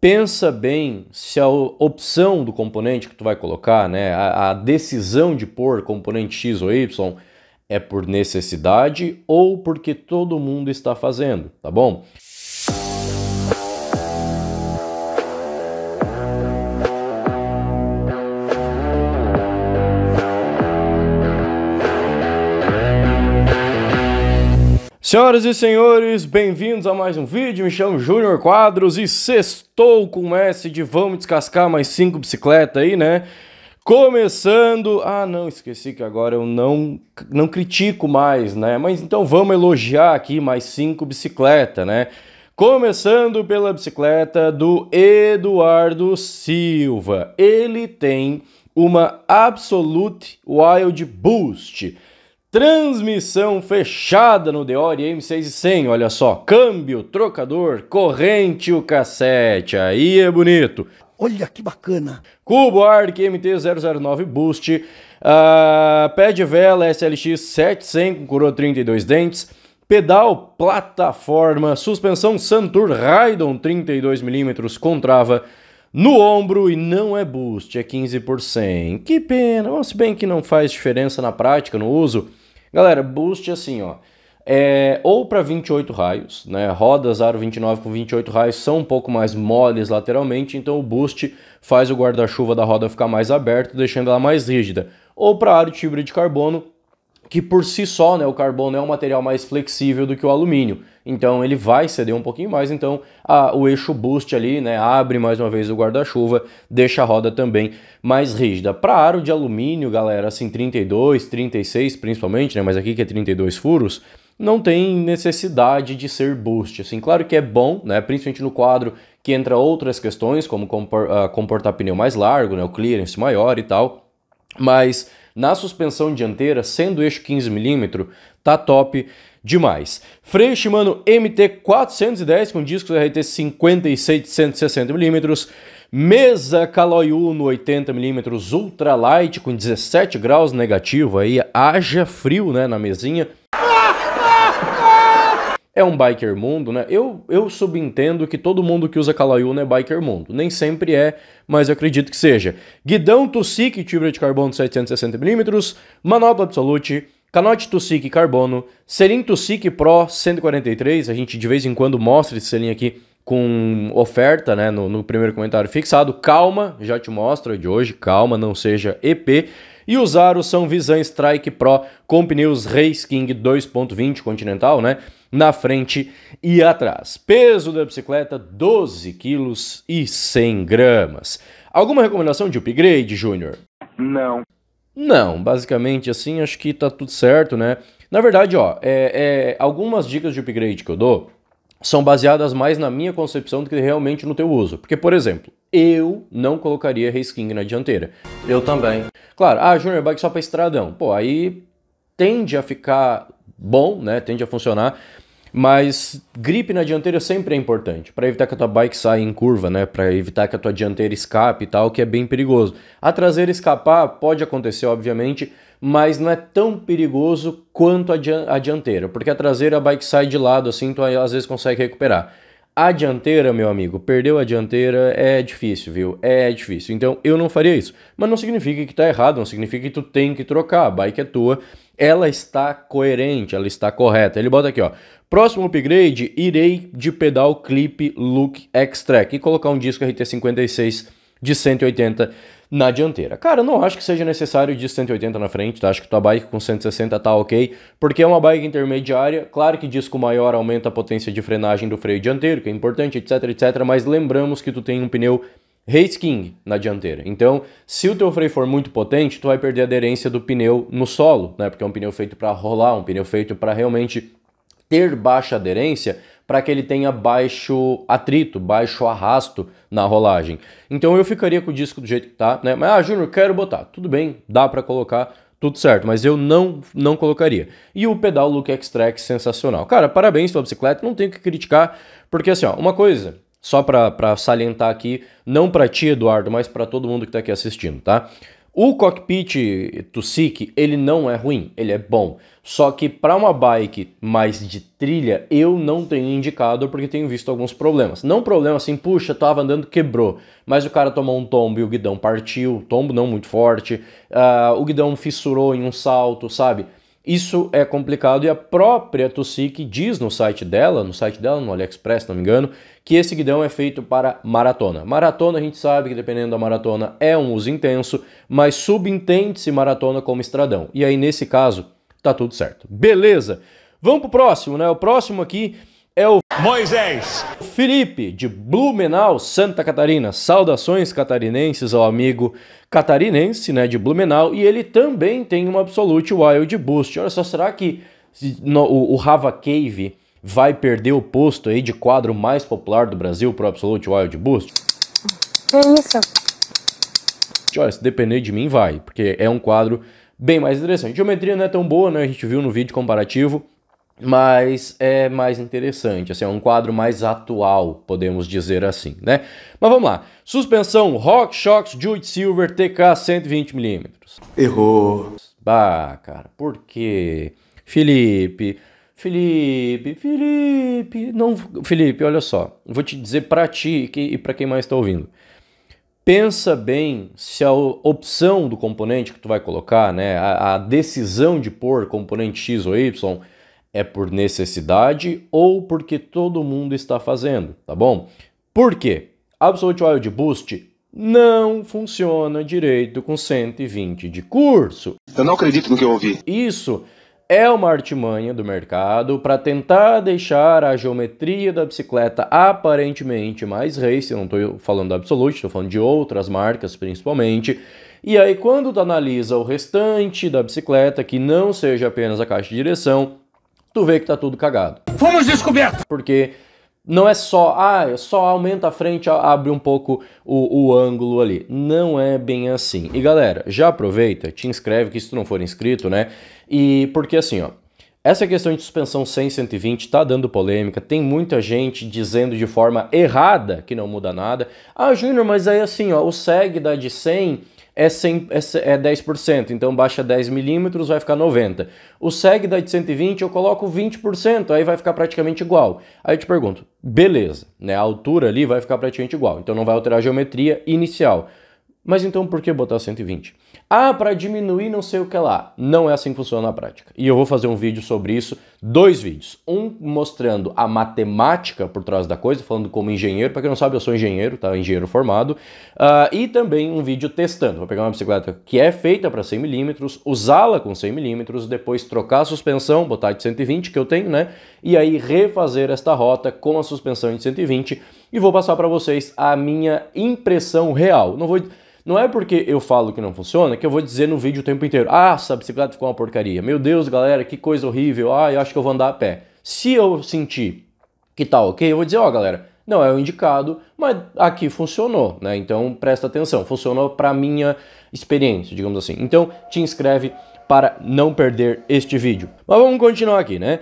pensa bem se a opção do componente que tu vai colocar, né, a, a, decisão de pôr componente X ou Y é por necessidade ou porque todo mundo está fazendo, tá bom? Senhoras e senhores, bem-vindos a mais um vídeo. Me chamo Júnior Quadros e sextou com S de vamos descascar mais cinco bicicletas aí, né? Começando. Ah, não, esqueci que agora eu não, não critico mais, né? Mas então vamos elogiar aqui mais cinco bicicletas, né? Começando pela bicicleta do Eduardo Silva. Ele tem uma Absolute Wild Boost Transmissão fechada no Deore M6100, olha só, câmbio, trocador, corrente, o cassete, aí é bonito. Olha que bacana! Cubo Arc MT-009 Boost, uh, pé de vela SLX 700 com coroa 32 dentes, pedal plataforma, suspensão Santur Raidon 32mm com trava, no ombro e não é boost, é 15%. Que pena, se bem que não faz diferença na prática, no uso, Galera, boost é assim, ó. É, ou para 28 raios, né? Rodas aro 29 com 28 raios são um pouco mais moles lateralmente, então o boost faz o guarda-chuva da roda ficar mais aberto, deixando ela mais rígida. Ou para aro de fibra de carbono, que por si só, né, o carbono é um material mais flexível do que o alumínio. Então ele vai ceder um pouquinho mais, então a, o eixo boost ali, né, abre mais uma vez o guarda-chuva, deixa a roda também mais rígida. Para aro de alumínio, galera, assim 32, 36 principalmente, né, mas aqui que é 32 furos, não tem necessidade de ser boost. Assim, claro que é bom, né, principalmente no quadro que entra outras questões, como ah, comportar pneu mais largo, né, o clearance maior e tal, mas na suspensão dianteira, sendo eixo 15mm, tá top demais. Freio Shimano MT410 com discos RT 56 160mm. Mesa Caloi Uno 80mm ultralight com 17 graus negativo aí, haja frio né, na mesinha é um biker mundo, né? Eu, eu subentendo que todo mundo que usa Kalaiuna é biker mundo. Nem sempre é, mas eu acredito que seja. Guidão Tussic, fibra de carbono 760mm, manopla absolute, canote Tussic carbono, selim Tussic Pro 143, a gente de vez em quando mostra esse selim aqui com oferta, né, no, no primeiro comentário fixado. Calma, já te mostro é de hoje, calma, não seja EP e usar o São Visan Strike Pro com pneus Race King 2.20 Continental, né? na frente e atrás. Peso da bicicleta 12 kg e 100 gramas. Alguma recomendação de upgrade, Júnior? Não. Não, basicamente assim, acho que tá tudo certo, né? Na verdade, ó, é, é, algumas dicas de upgrade que eu dou são baseadas mais na minha concepção do que realmente no teu uso. Porque, por exemplo, eu não colocaria Race King na dianteira. Eu também. Claro, ah, Junior Bike só pra estradão. Pô, aí tende a ficar bom, né? Tende a funcionar. Mas gripe na dianteira sempre é importante, para evitar que a tua bike saia em curva, né? Para evitar que a tua dianteira escape e tal, que é bem perigoso. A traseira escapar pode acontecer, obviamente, mas não é tão perigoso quanto a, a dianteira, porque a traseira a bike sai de lado assim, tu então às vezes consegue recuperar. A dianteira, meu amigo, perdeu a dianteira é difícil, viu? É difícil. Então eu não faria isso. Mas não significa que tá errado, não significa que tu tem que trocar, a bike é tua ela está coerente, ela está correta. Ele bota aqui, ó. Próximo upgrade, irei de pedal clip look extract e colocar um disco RT56 de 180 na dianteira. Cara, eu não acho que seja necessário de 180 na frente, tá? Acho que tua bike com 160 tá ok, porque é uma bike intermediária. Claro que disco maior aumenta a potência de frenagem do freio dianteiro, que é importante, etc, etc, mas lembramos que tu tem um pneu Race King na dianteira. Então, se o teu freio for muito potente, tu vai perder a aderência do pneu no solo, né? Porque é um pneu feito para rolar, um pneu feito para realmente ter baixa aderência para que ele tenha baixo atrito, baixo arrasto na rolagem. Então eu ficaria com o disco do jeito que tá, né? Mas ah, Júnior, quero botar. Tudo bem, dá para colocar, tudo certo, mas eu não não colocaria. E o pedal Look X-Track sensacional. Cara, parabéns pela bicicleta, não tenho que criticar, porque assim, ó, uma coisa só para salientar aqui, não para ti, Eduardo, mas para todo mundo que está aqui assistindo, tá? O cockpit Tusic, ele não é ruim, ele é bom. Só que para uma bike mais de trilha, eu não tenho indicado porque tenho visto alguns problemas. Não problema assim, puxa, tava andando, quebrou. Mas o cara tomou um tombo e o guidão partiu, tombo não muito forte, uh, o guidão fissurou em um salto, sabe? Isso é complicado e a própria Tussic diz no site dela, no site dela, no AliExpress, se não me engano, que esse guidão é feito para maratona. Maratona a gente sabe que dependendo da maratona é um uso intenso, mas subentende-se maratona como estradão. E aí nesse caso, tá tudo certo. Beleza. Vamos pro próximo, né? O próximo aqui Moisés. Felipe, de Blumenau, Santa Catarina. Saudações catarinenses ao amigo catarinense, né, de Blumenau. E ele também tem uma Absolute Wild Boost. Olha só, será que o, o Rava Cave vai perder o posto aí de quadro mais popular do Brasil pro Absolute Wild Boost? Que é isso? Olha, se depender de mim, vai, porque é um quadro bem mais interessante. Geometria não é tão boa, né? A gente viu no vídeo comparativo, mas é mais interessante, assim, é um quadro mais atual, podemos dizer assim, né? Mas vamos lá. Suspensão Rock Shocks Silver TK 120mm. Errou. Bah, cara, por quê? Felipe, Felipe, Felipe, não, Felipe, olha só. Vou te dizer para ti e para quem mais está ouvindo. Pensa bem se a opção do componente que tu vai colocar, né, a, a decisão de pôr componente X ou Y é por necessidade ou porque todo mundo está fazendo, tá bom? Por quê? Absolute Wild Boost não funciona direito com 120 de curso. Eu não acredito no que eu ouvi. Isso é uma artimanha do mercado para tentar deixar a geometria da bicicleta aparentemente mais race, eu não estou falando da Absolute, estou falando de outras marcas principalmente. E aí quando tu analisa o restante da bicicleta, que não seja apenas a caixa de direção, tu vê que tá tudo cagado. Fomos descobertos! Porque não é só, ah, é só aumenta a frente, abre um pouco o, o, ângulo ali. Não é bem assim. E galera, já aproveita, te inscreve, que se tu não for inscrito, né? E porque assim, ó, essa questão de suspensão 100 120 tá dando polêmica, tem muita gente dizendo de forma errada que não muda nada. Ah, Júnior, mas aí assim, ó, o SEG dá de 100 é, 100, é 10%, é então baixa 10 milímetros, vai ficar 90. O SEG da de 120 eu coloco 20%, aí vai ficar praticamente igual. Aí eu te pergunto, beleza, né? a altura ali vai ficar praticamente igual, então não vai alterar a geometria inicial. Mas então por que botar 120? Ah, para diminuir não sei o que lá. Não é assim que funciona na prática. E eu vou fazer um vídeo sobre isso dois vídeos. Um mostrando a matemática por trás da coisa, falando como engenheiro. Para quem não sabe, eu sou engenheiro, tá? Engenheiro formado. Uh, e também um vídeo testando. Vou pegar uma bicicleta que é feita para 100mm, usá-la com 100mm, depois trocar a suspensão, botar de 120 que eu tenho, né? E aí refazer esta rota com a suspensão de 120 e vou passar para vocês a minha impressão real. Não vou não é porque eu falo que não funciona que eu vou dizer no vídeo o tempo inteiro: ah, essa bicicleta ficou uma porcaria. Meu Deus, galera, que coisa horrível. Ah, eu acho que eu vou andar a pé. Se eu sentir que tá ok, eu vou dizer: ó, oh, galera, não é o indicado, mas aqui funcionou, né? Então presta atenção, funcionou para minha experiência, digamos assim. Então te inscreve para não perder este vídeo. Mas vamos continuar aqui, né?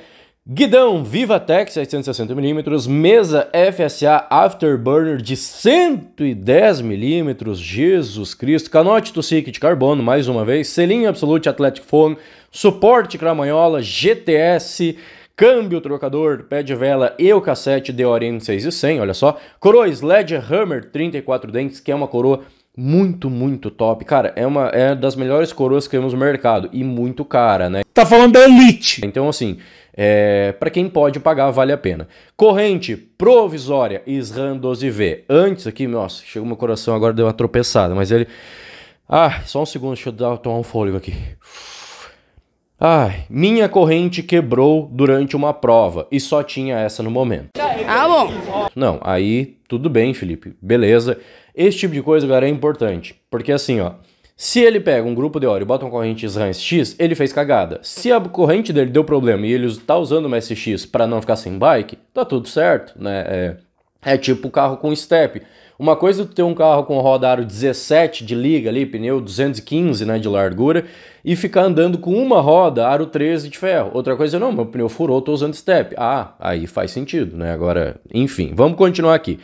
Guidão viva Vivatex 760mm, mesa FSA Afterburner de 110mm, Jesus Cristo, canote Tussic de carbono, mais uma vez, selinho Absolute Athletic Foam, suporte Cramanhola, GTS, câmbio trocador, pé de vela e o cassete DORN 100, olha só, coroa Hammer 34 dentes, que é uma coroa muito, muito top. Cara, é uma é das melhores coroas que temos no mercado. E muito cara, né? Tá falando da Elite. Então, assim, é, para quem pode pagar, vale a pena. Corrente provisória SRAM 12V. Antes aqui, nossa, chegou meu coração, agora deu uma tropeçada, mas ele. Ah, só um segundo, deixa eu dar, tomar um fôlego aqui. Ai, minha corrente quebrou durante uma prova e só tinha essa no momento. Ah, bom. Não, aí tudo bem, Felipe, beleza. Esse tipo de coisa, galera, é importante. Porque assim, ó, se ele pega um grupo de óleo e bota uma corrente SRAMS X, ele fez cagada. Se a corrente dele deu problema e ele está usando uma SX para não ficar sem bike, tá tudo certo, né? É, é tipo o carro com step. Uma coisa é ter um carro com roda aro 17 de liga ali, pneu 215 né, de largura, e ficar andando com uma roda aro 13 de ferro. Outra coisa é, não, meu pneu furou, tô usando step. Ah, aí faz sentido, né? Agora, enfim, vamos continuar aqui.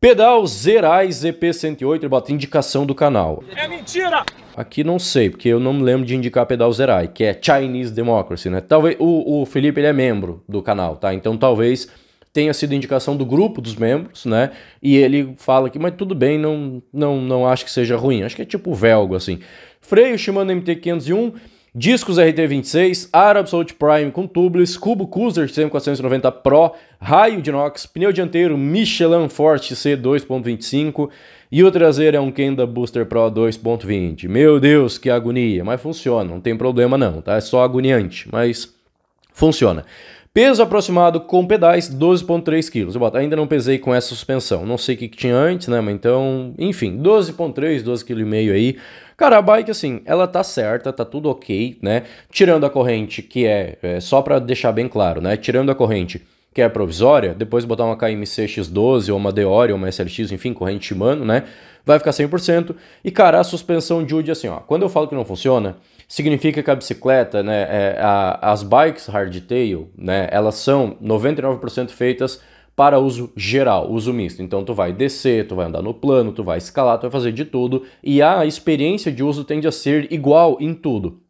Pedal Zerais EP108, ele bota indicação do canal. É mentira! Aqui não sei, porque eu não me lembro de indicar pedal Zerai, que é Chinese Democracy, né? Talvez o, o Felipe ele é membro do canal, tá? Então talvez tenha sido indicação do grupo dos membros, né? E ele fala que, mas tudo bem, não, não, não acho que seja ruim. Acho que é tipo Velgo, assim. Freio Shimano MT501, discos RT26, Ar Absolute Prime com tubeless, cubo Cruiser CM490 Pro, raio de inox, pneu dianteiro Michelin Forte C 2.25 e o traseiro é um Kenda Booster Pro 2.20. Meu Deus, que agonia, mas funciona, não tem problema não, tá? É só agoniante, mas funciona. Peso aproximado com pedais, 12,3 kg. Bota, ainda não pesei com essa suspensão. Não sei o que, que tinha antes, né? Mas então, enfim, 12,3, 12,5 kg aí. Cara, a bike, assim, ela tá certa, tá tudo ok, né? Tirando a corrente, que é, é só para deixar bem claro, né? Tirando a corrente que é provisória, depois botar uma KMC X12 ou uma Deore ou uma SLX, enfim, corrente Shimano, né? Vai ficar 100%. E, cara, a suspensão Jude, assim, ó, quando eu falo que não funciona, significa que a bicicleta, né, é, a, as bikes hardtail, né, elas são 99% feitas para uso geral, uso misto. Então tu vai descer, tu vai andar no plano, tu vai escalar, tu vai fazer de tudo e a experiência de uso tende a ser igual em tudo.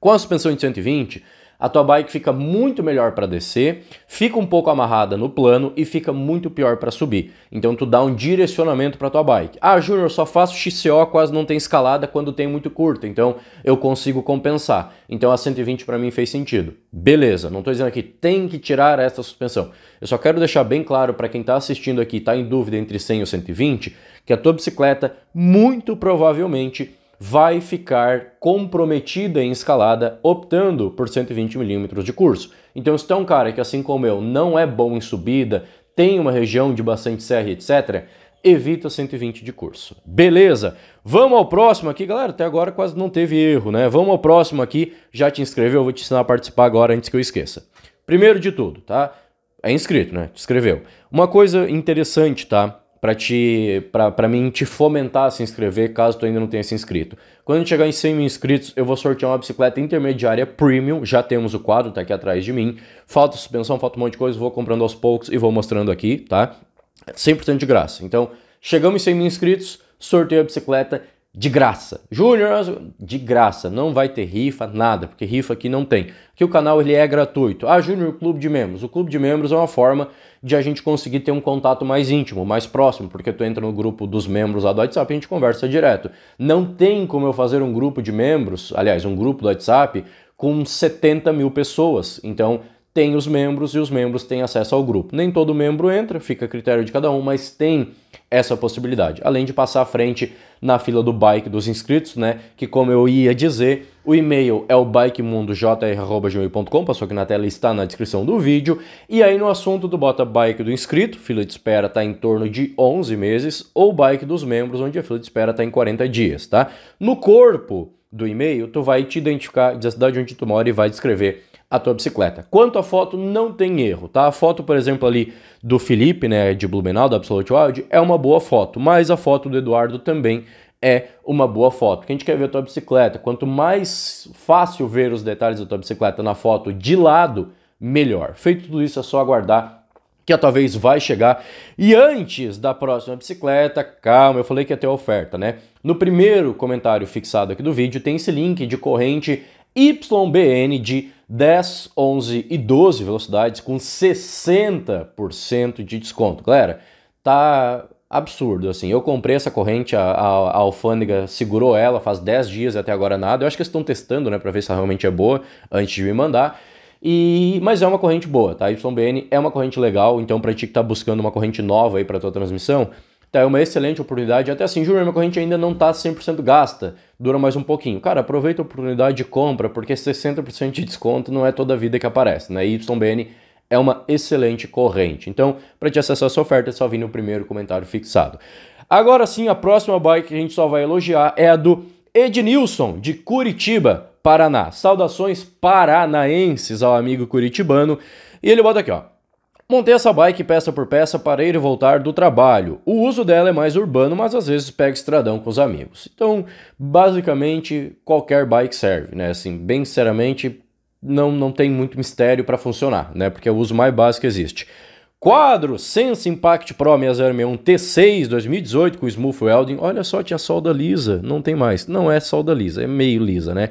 Com a suspensão de 120, a tua bike fica muito melhor para descer, fica um pouco amarrada no plano e fica muito pior para subir. Então tu dá um direcionamento para tua bike. Ah, Júnior, só faço XCO, quase não tem escalada quando tem muito curto, então eu consigo compensar. Então a 120 para mim fez sentido. Beleza, não estou dizendo que tem que tirar essa suspensão. Eu só quero deixar bem claro para quem está assistindo aqui, está em dúvida entre 100 e 120, que a tua bicicleta muito provavelmente vai ficar comprometida em escalada optando por 120 milímetros de curso. Então, se tem é um cara que, assim como eu, não é bom em subida, tem uma região de bastante serra, etc., evita 120 de curso. Beleza? Vamos ao próximo aqui, galera. Até agora quase não teve erro, né? Vamos ao próximo aqui. Já te inscreveu? Eu vou te ensinar a participar agora antes que eu esqueça. Primeiro de tudo, tá? É inscrito, né? Te escreveu. Uma coisa interessante, tá? para te para mim te fomentar a se inscrever caso tu ainda não tenha se inscrito. Quando chegar em 100 mil inscritos, eu vou sortear uma bicicleta intermediária premium. Já temos o quadro, tá aqui atrás de mim. Falta suspensão, falta um monte de coisa, vou comprando aos poucos e vou mostrando aqui, tá? 100% de graça. Então, chegamos em 100 mil inscritos, sorteio a bicicleta de graça. Júnior, de graça, não vai ter rifa, nada, porque rifa aqui não tem. Que o canal ele é gratuito. Ah, Júnior, clube de membros. O clube de membros é uma forma de a gente conseguir ter um contato mais íntimo, mais próximo, porque tu entra no grupo dos membros lá do WhatsApp e a gente conversa direto. Não tem como eu fazer um grupo de membros, aliás, um grupo do WhatsApp com 70 mil pessoas. Então, tem os membros e os membros têm acesso ao grupo. Nem todo membro entra, fica a critério de cada um, mas tem essa possibilidade, além de passar à frente na fila do bike dos inscritos, né? Que como eu ia dizer, o e-mail é o bikemundojr@gmail.com, passou aqui na tela, está na descrição do vídeo. E aí no assunto do bota bike do inscrito, fila de espera está em torno de 11 meses, ou bike dos membros, onde a fila de espera está em 40 dias, tá? No corpo do e-mail, tu vai te identificar da cidade onde tu mora e vai descrever a tua bicicleta. Quanto à foto, não tem erro, tá? A foto, por exemplo, ali do Felipe, né, de Blumenau, da Absolute Wild, é uma boa foto, mas a foto do Eduardo também é uma boa foto. Porque a gente quer ver a tua bicicleta. Quanto mais fácil ver os detalhes da tua bicicleta na foto de lado, melhor. Feito tudo isso, é só aguardar que a tua vez vai chegar. E antes da próxima bicicleta, calma, eu falei que ia ter oferta, né? No primeiro comentário fixado aqui do vídeo tem esse link de corrente YBN de 10, 11 e 12 velocidades com 60% de desconto. Galera, tá absurdo, assim. Eu comprei essa corrente, a, a, a, alfândega segurou ela faz 10 dias até agora nada. Eu acho que eles estão testando, né, para ver se realmente é boa antes de me mandar. E, mas é uma corrente boa, tá? YBN é uma corrente legal, então para ti que tá buscando uma corrente nova aí para tua transmissão, então é uma excelente oportunidade. Até assim, juro, minha corrente ainda não está 100% gasta. Dura mais um pouquinho. Cara, aproveita a oportunidade de compra, porque 60% de desconto não é toda a vida que aparece, né? YBN é uma excelente corrente. Então, para te acessar essa oferta, é só vir no primeiro comentário fixado. Agora sim, a próxima bike que a gente só vai elogiar é a do Ednilson, de Curitiba, Paraná. Saudações paranaenses ao amigo curitibano. E ele bota aqui, ó. Montei essa bike peça por peça para ir e voltar do trabalho. O uso dela é mais urbano, mas às vezes pega estradão com os amigos. Então, basicamente, qualquer bike serve, né? Assim, bem sinceramente, não, não tem muito mistério para funcionar, né? Porque é o uso mais básico que existe. Quadro Sense Impact Pro 6061 T6 2018 com Smooth Welding. Olha só, tinha solda lisa, não tem mais. Não é solda lisa, é meio lisa, né?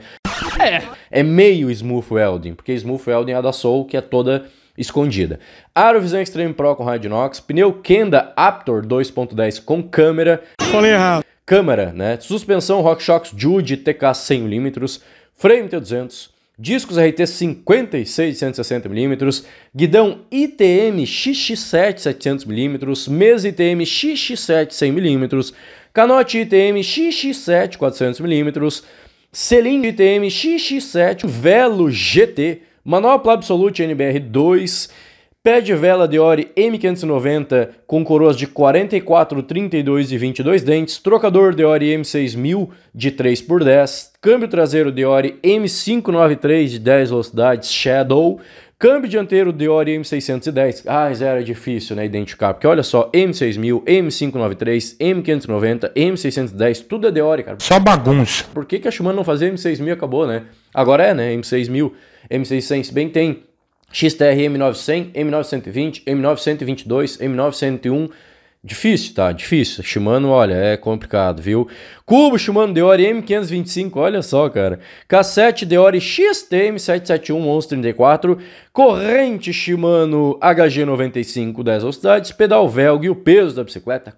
É. É meio Smooth Welding, porque Smooth Welding é a da Soul, que é toda escondida. Aro Visão Extreme Pro com raio de inox, pneu Kenda Aptor 2.10 com câmera. Falei errado. Câmera, né? Suspensão RockShox Jude TK 100 milímetros, frame T200, discos RT 56 160 milímetros, guidão ITM XX7 700 milímetros, mesa ITM XX7 100 milímetros, canote ITM XX7 400 milímetros, selim ITM XX7, velo GT Manopla Absolute NBR 2, pé de vela Deore M590 com coroas de 44, 32 e 22 dentes, trocador Deore M6000 de 3 por 10, câmbio traseiro Deore M593 de 10 velocidades Shadow, câmbio dianteiro Deore M610. Ah, mas era difícil, né, identificar, porque olha só, M6000, M593, M590, M610, tudo é Deore, cara. Só bagunça. Por que que a Schumann não fazia M6000 acabou, né? Agora é, né, M6000. M600 bem tem XTR M900, M920, M922, M901. Difícil, tá? Difícil. Shimano, olha, é complicado, viu? Cubo Shimano Deore M525, olha só, cara. K7 Deore XTM771 11 34, corrente Shimano HG95 10 velocidades, pedal Velg e o peso da bicicleta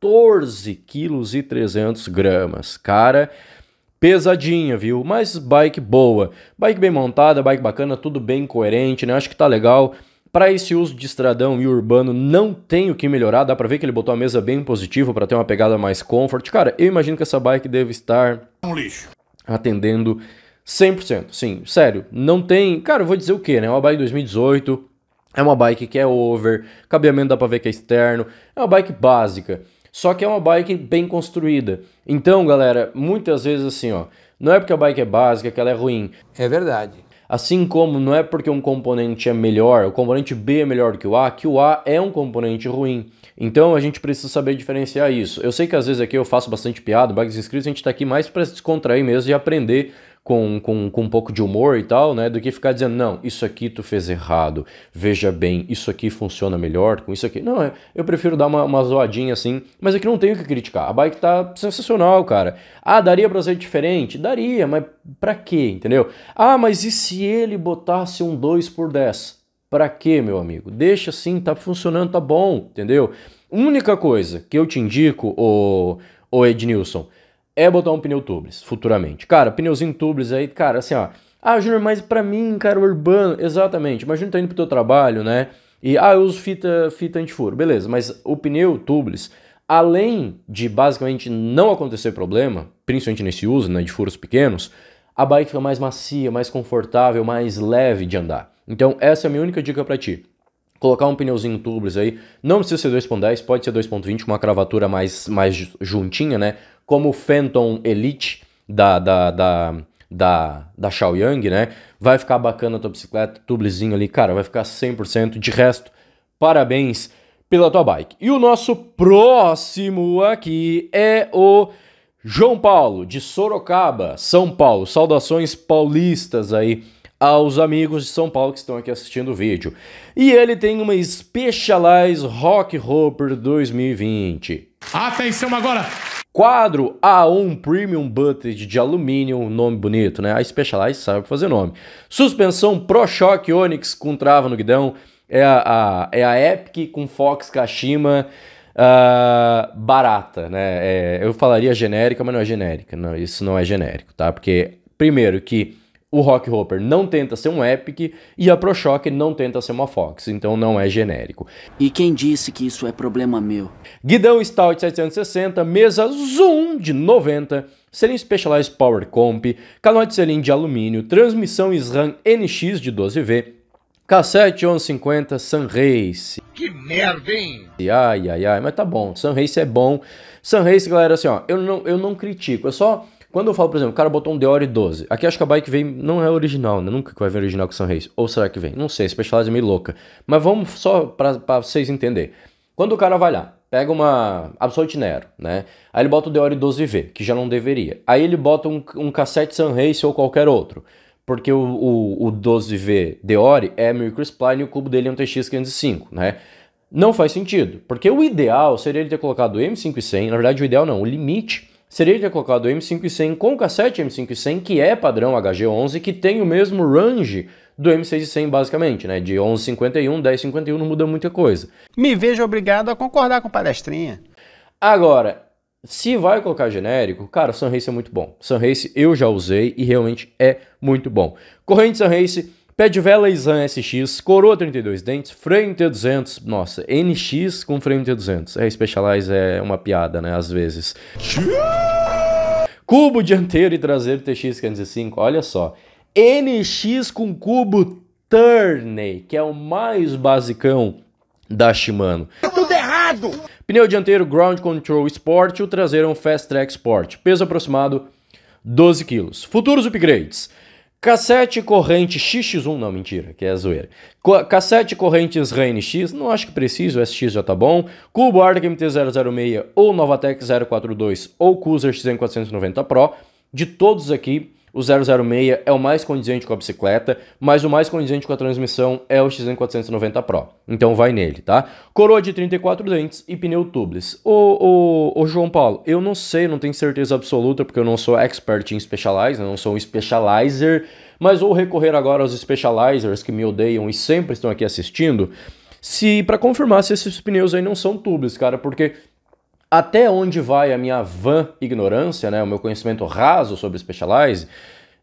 14 kg e 300 gramas. Cara, pesadinha, viu? Mas bike boa. Bike bem montada, bike bacana, tudo bem coerente, né? Acho que tá legal. Para esse uso de estradão e urbano não tem o que melhorar, dá para ver que ele botou a mesa bem positiva para ter uma pegada mais comfort. Cara, eu imagino que essa bike deve estar é um lixo. Atendendo 100%. Sim, sério, não tem, cara, eu vou dizer o que, né? É uma bike 2018 é uma bike que é over, cabeamento dá para ver que é externo, é uma bike básica. Só que é uma bike bem construída. Então, galera, muitas vezes assim, ó, não é porque a bike é básica que ela é ruim. É verdade. Assim como não é porque um componente é melhor, o componente B é melhor que o A, que o A é um componente ruim. Então a gente precisa saber diferenciar isso. Eu sei que às vezes aqui eu faço bastante piada, bugs inscritos, a gente está aqui mais para se descontrair mesmo e aprender com, com, com um pouco de humor e tal, né? Do que ficar dizendo, não, isso aqui tu fez errado, veja bem, isso aqui funciona melhor com isso aqui. Não, é, eu prefiro dar uma, uma zoadinha assim, mas aqui é não tenho o que criticar. A bike tá sensacional, cara. Ah, daria pra ser diferente? Daria, mas pra quê, entendeu? Ah, mas e se ele botasse um 2 por 10? Pra quê, meu amigo? Deixa assim, tá funcionando, tá bom, entendeu? Única coisa que eu te indico, o, o Ednilson, é botar um pneu tubeless futuramente. Cara, pneuzinho tubeless aí, cara, assim, ó. Ah, Júnior, mas pra mim, cara, urbano, exatamente. Imagina tá indo pro teu trabalho, né? E, ah, eu uso fita, fita antifuro. Beleza, mas o pneu tubeless, além de basicamente não acontecer problema, principalmente nesse uso, né, de furos pequenos, a bike fica mais macia, mais confortável, mais leve de andar. Então, essa é a minha única dica para ti colocar um pneuzinho tubeless aí, não precisa ser 2.10, pode ser 2.20, uma cravatura mais, mais juntinha, né? como o Phantom Elite da, da, da, da, da Xiaoyang, né? Vai ficar bacana a tua bicicleta, tublezinho ali, cara, vai ficar 100%. De resto, parabéns pela tua bike. E o nosso próximo aqui é o João Paulo, de Sorocaba, São Paulo. Saudações paulistas aí aos amigos de São Paulo que estão aqui assistindo o vídeo. E ele tem uma Specialized Rock Hopper 2020. Atenção agora, Quadro A1 Premium Butted de alumínio, nome bonito, né? A Specialized sabe fazer nome. Suspensão ProShock Onix com trava no guidão, é a, a é a Epic com Fox Kashima uh, barata, né? É, eu falaria genérica, mas não é genérica, não, isso não é genérico, tá? Porque, primeiro, que o Rock Hopper não tenta ser um Epic e a ProShock não tenta ser uma Fox, então não é genérico. E quem disse que isso é problema meu? Guidão Stout 760, mesa Zoom de 90, selim Specialized Power Comp, canote selim de alumínio, transmissão SRAM NX de 12V, Cassete 1150 Sunrace. Que merda, hein? Ai, ai, ai, mas tá bom. Sunrace é bom. Sunrace, galera, assim, ó, eu não, eu não critico, eu só quando eu falo, por exemplo, o cara botou um Deore 12. Aqui acho que a bike vem, não é original, né? Nunca que vai vir original com São Ou será que vem? Não sei, Specialized é meio louca. Mas vamos só para vocês entenderem. Quando o cara vai lá, pega uma Absolute Nero, né? Aí ele bota o Deore 12V, que já não deveria. Aí ele bota um, um cassete Sun ou qualquer outro. Porque o, o, o 12V Deore é Mercury Spline e o cubo dele é um TX505, né? Não faz sentido, porque o ideal seria ele ter colocado o M5100, na verdade o ideal não, o limite seria ter colocado o M5100 com o cassete M5100, que é padrão HG11, que tem o mesmo range do M6100 basicamente, né? De 11,51, 10,51 não muda muita coisa. Me vejo obrigado a concordar com o palestrinha. Agora, se vai colocar genérico, cara, o Sunrace é muito bom. Sunrace eu já usei e realmente é muito bom. Corrente Sunrace Pé de vela Isan SX, coroa 32 dentes, freio T200, nossa, NX com freio T200. É, Specialized é uma piada, né, às vezes. Cubo dianteiro e traseiro TX 505, olha só. NX com cubo Turney, que é o mais basicão da Shimano. Tá tudo errado! Pneu dianteiro Ground Control Sport, o traseiro é um Fast Track Sport. Peso aproximado 12 kg. Futuros upgrades. Cassete corrente XX1, não, mentira, que é zoeira. Co cassete correntes Rain X, não acho que preciso, o SX já tá bom. Cubo Arctic MT-006 ou Novatec 042 ou Cruiser XM490 Pro. De todos aqui, o 006 é o mais condizente com a bicicleta, mas o mais condizente com a transmissão é o XM490 Pro. Então vai nele, tá? Coroa de 34 dentes e pneu tubeless. Ô, ô, ô João Paulo, eu não sei, não tenho certeza absoluta, porque eu não sou expert em eu não sou um specializer, mas vou recorrer agora aos specializers que me odeiam e sempre estão aqui assistindo, se para confirmar se esses pneus aí não são tubeless, cara, porque até onde vai a minha van ignorância, né, o meu conhecimento raso sobre Specialized,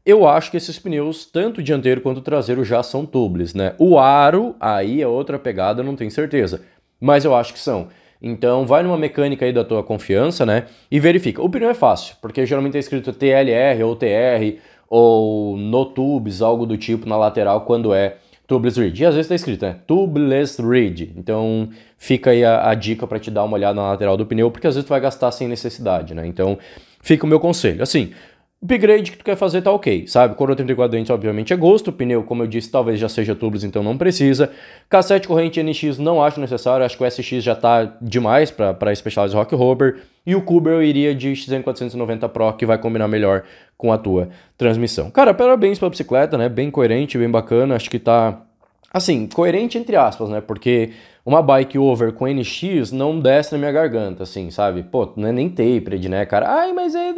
eu acho que esses pneus, tanto dianteiro quanto traseiro, já são tubles, né? O aro, aí é outra pegada, não tenho certeza, mas eu acho que são. Então vai numa mecânica aí da tua confiança, né? E verifica. O pneu é fácil, porque geralmente é escrito TLR ou TR ou no tubes, algo do tipo na lateral quando é Tubeless Read. E às vezes está escrito, né? Tubeless Read. Então fica aí a, a dica para te dar uma olhada na lateral do pneu, porque às vezes tu vai gastar sem necessidade, né? Então fica o meu conselho. Assim, upgrade que tu quer fazer tá ok, sabe? Coroa 34 dentes obviamente é gosto, pneu como eu disse talvez já seja tubos, então não precisa. Cassete corrente NX não acho necessário, acho que o SX já tá demais para Specialized Rock Rover. E o Cuber eu iria de XM490 Pro, que vai combinar melhor com a tua transmissão. Cara, parabéns pela bicicleta, né? Bem coerente, bem bacana, acho que tá... Assim, coerente entre aspas, né? Porque uma bike over com NX não desce na minha garganta, assim, sabe? Pô, não é nem tapered, né, cara? Ai, mas é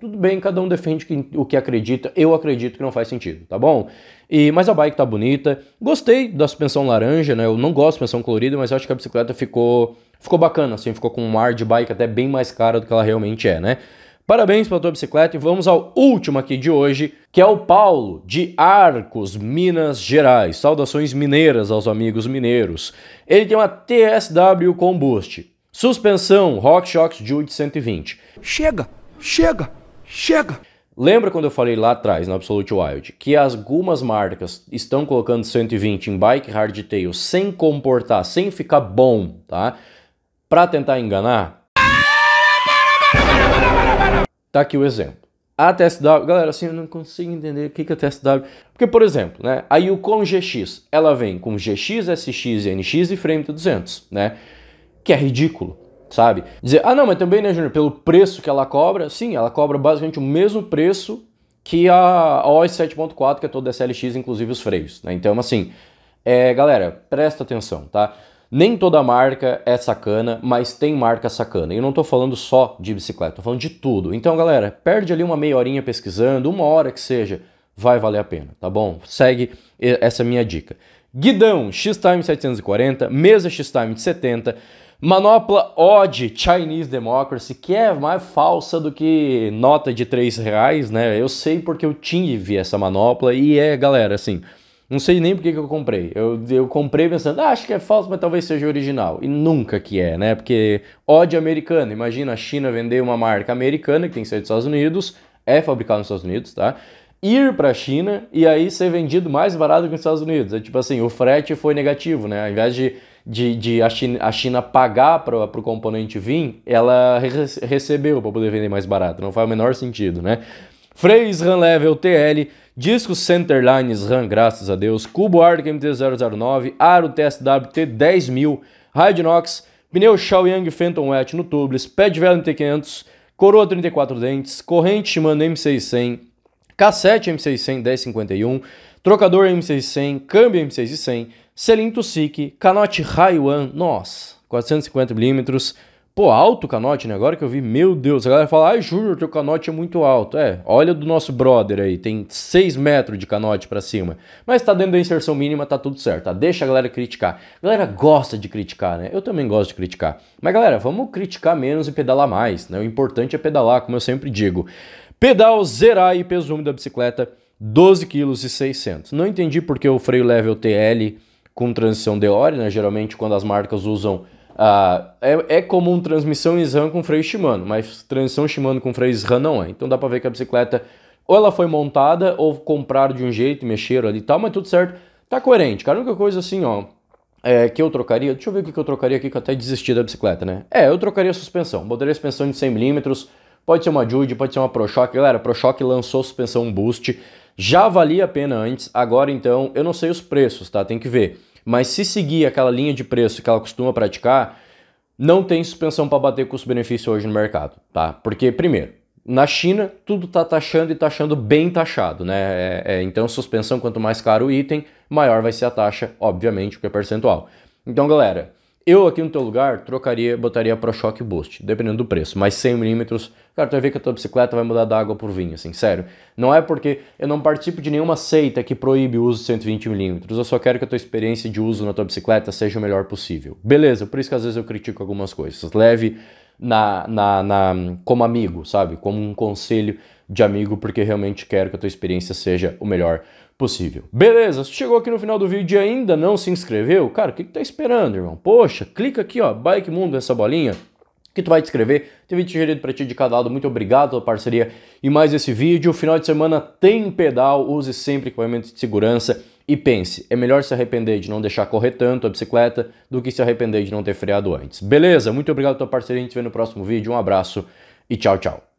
tudo bem, cada um defende o que acredita. Eu acredito que não faz sentido, tá bom? E mas a bike tá bonita. Gostei da suspensão laranja, né? Eu não gosto de suspensão colorida, mas acho que a bicicleta ficou ficou bacana, assim, ficou com um ar de bike até bem mais cara do que ela realmente é, né? Parabéns pela tua bicicleta e vamos ao último aqui de hoje, que é o Paulo de Arcos, Minas Gerais. Saudações mineiras aos amigos mineiros. Ele tem uma TSW com boost, suspensão RockShox Jude 120. Chega, chega, chega. Lembra quando eu falei lá atrás no Absolute Wild que algumas marcas estão colocando 120 em bike hardtail sem comportar, sem ficar bom, tá? Para tentar enganar, Tá aqui o exemplo. A TSW, galera, assim eu não consigo entender o que é a TSW. Porque, por exemplo, né, a Yukon GX, ela vem com GX, SX, NX e frame 200, né? Que é ridículo, sabe? Dizer, ah não, mas também, né, Júnior, pelo preço que ela cobra, sim, ela cobra basicamente o mesmo preço que a OS 7.4, que é toda SLX, inclusive os freios, né? Então, assim, é, galera, presta atenção, tá? Nem toda marca é sacana, mas tem marca sacana. E eu não estou falando só de bicicleta, estou falando de tudo. Então, galera, perde ali uma meia horinha pesquisando, uma hora que seja, vai valer a pena, tá bom? Segue essa é minha dica. Guidão X-Time 740, mesa X-Time de 70, manopla Odd Chinese Democracy, que é mais falsa do que nota de 3 reais, né? Eu sei porque eu tinha vi essa manopla e é, galera, assim... Não sei nem porque que eu comprei. Eu, eu comprei pensando, ah, acho que é falso, mas talvez seja original. E nunca que é, né? Porque ódio americano. Imagina a China vender uma marca americana que tem que ser dos Estados Unidos, é fabricada nos Estados Unidos, tá? Ir para a China e aí ser vendido mais barato que nos Estados Unidos. É tipo assim, o frete foi negativo, né? Ao invés de, de, de a, China, a China pagar para o componente vir, ela recebeu para poder vender mais barato. Não faz o menor sentido, né? Freis Run Level TL Disco Centerlines RAM, graças a Deus. Cubo Arctic MT-009, Aro TSWT 10000, Nox, pneu Xiaoyang Phantom Wet no tubeless, pad velho MT500, coroa 34 dentes, corrente Shimano m 6100 cassete m 6100 1051, trocador m 6100 câmbio m 6100 selinto SICK, canote Raiwan, nossa, 450mm, Pô, alto o canote, né? Agora que eu vi, meu Deus, a galera fala, ai, Júnior, teu canote é muito alto. É, olha do nosso brother aí, tem 6 metros de canote para cima. Mas tá dentro da inserção mínima, tá tudo certo, tá? Deixa a galera criticar. A galera gosta de criticar, né? Eu também gosto de criticar. Mas galera, vamos criticar menos e pedalar mais, né? O importante é pedalar, como eu sempre digo. Pedal, zerar e peso úmido da bicicleta, 12 kg e 600. Não entendi porque o freio level TL com transição DORE, né? Geralmente quando as marcas usam ah, é, é, comum transmissão em SRAM com freio Shimano, mas transmissão Shimano com freio SRAM não é. Então dá para ver que a bicicleta ou ela foi montada ou compraram de um jeito, mexeram ali e tal, mas tudo certo, tá coerente. Cara, a única coisa assim, ó, é, que eu trocaria, deixa eu ver o que eu trocaria aqui que eu até desisti da bicicleta, né? É, eu trocaria a suspensão, botaria a suspensão de 100mm, pode ser uma Jude, pode ser uma ProShock. Galera, ProShock lançou suspensão Boost, já valia a pena antes, agora então, eu não sei os preços, tá? Tem que ver. Mas se seguir aquela linha de preço que ela costuma praticar, não tem suspensão para bater custo-benefício hoje no mercado, tá? Porque, primeiro, na China, tudo está taxando e taxando tá bem taxado, né? É, é, então, suspensão, quanto mais caro o item, maior vai ser a taxa, obviamente, porque é percentual. Então, galera, eu aqui no teu lugar trocaria, botaria ProShock Shock Boost, dependendo do preço, mas 100mm, cara, tu vai ver que a tua bicicleta vai mudar da água por vinho, assim, sério. Não é porque eu não participo de nenhuma seita que proíbe o uso de 120mm, eu só quero que a tua experiência de uso na tua bicicleta seja o melhor possível. Beleza, por isso que às vezes eu critico algumas coisas. Leve na, na, na como amigo, sabe? Como um conselho de amigo, porque realmente quero que a tua experiência seja o melhor possível possível. Beleza, se chegou aqui no final do vídeo e ainda não se inscreveu, cara, o que, que tá esperando, irmão? Poxa, clica aqui, ó, Bike Mundo, essa bolinha, que tu vai te inscrever. Tem vídeo sugerido para ti de cada lado. Muito obrigado pela parceria e mais esse vídeo. Final de semana tem pedal, use sempre equipamento de segurança e pense, é melhor se arrepender de não deixar correr tanto a bicicleta do que se arrepender de não ter freado antes. Beleza? Muito obrigado pela parceria. A gente se vê no próximo vídeo. Um abraço e tchau, tchau.